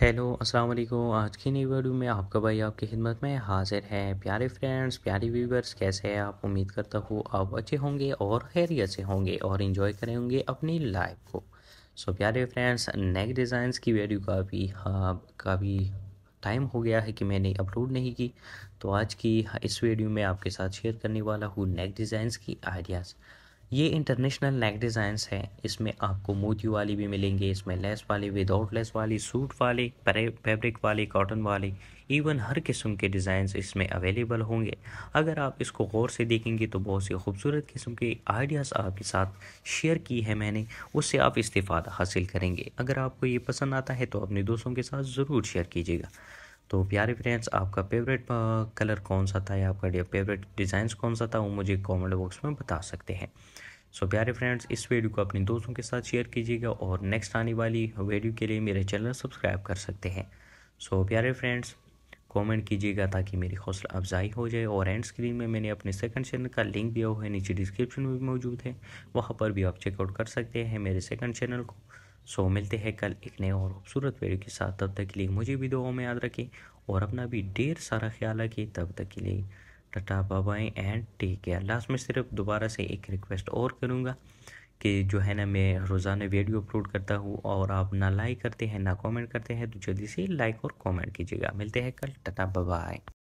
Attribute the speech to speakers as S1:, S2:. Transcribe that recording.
S1: hello अस्सलाम वालेकुम आज की नई वीडियो में आपका भाई आपकी खिदमत में हाजिर है प्यारे फ्रेंड्स प्यारे व्यूवर्स कैसे हैं आप उम्मीद करता हूँ आप अच्छे होंगे और खैरियत से होंगे और इन्जॉय करें होंगे अपनी लाइफ को सो प्यारे फ्रेंड्स नेक डिज़ाइंस की वीडियो का हाँ, का काफ़ी टाइम हो गया है कि मैंने अपलोड नहीं की तो आज की इस वीडियो में आपके साथ शेयर करने वाला हूँ नेक डिज़ाइंस की आइडियाज़ ये इंटरनेशनल नेक डिज़ाइंस हैं इसमें आपको मोती वाली भी मिलेंगे इसमें लेस वाले विदाउट लेस वाली सूट वाले फैब्रिक वाले कॉटन वाले इवन हर किस्म के डिज़ाइंस इसमें अवेलेबल होंगे अगर आप इसको गौर से देखेंगे तो बहुत से खूबसूरत किस्म के आइडियाज़ आपके साथ शेयर की है मैंने उससे आप इस्तेफादा हासिल करेंगे अगर आपको ये पसंद आता है तो अपने दोस्तों के साथ ज़रूर शेयर कीजिएगा तो प्यारे फ्रेंड्स आपका फेवरेट कलर कौन सा था या आपका फेवरेट डिज़ाइंस कौन सा था वो मुझे कमेंट बॉक्स में बता सकते हैं सो प्यारे फ्रेंड्स इस वीडियो को अपने दोस्तों के साथ शेयर कीजिएगा और नेक्स्ट आने वाली वीडियो के लिए मेरे चैनल सब्सक्राइब कर सकते हैं सो प्यारे फ्रेंड्स कमेंट कीजिएगा ताकि मेरी हौसला अफजाई हो जाए और एंड स्क्रीन में मैंने अपने सेकंड चैनल का लिंक दिया हुआ है नीचे डिस्क्रिप्शन में भी मौजूद है वहाँ पर भी आप चेकआउट कर सकते हैं मेरे सेकंड चैनल को सो मिलते हैं कल एक नए और खूबसूरत वीडियो के साथ तब तक के लिए मुझे भी दुआओं में याद रखें और अपना भी ढेर सारा ख्याल रखें तब तक के लिए tata bye bye and take care last में सिर्फ दोबारा से एक रिक्वेस्ट और करूँगा कि जो है ना मैं रोज़ाना वीडियो अपलोड करता हूँ और आप ना लाइक करते हैं ना कमेंट करते हैं तो जल्दी से लाइक और कमेंट कीजिएगा मिलते हैं कल टाटा बाय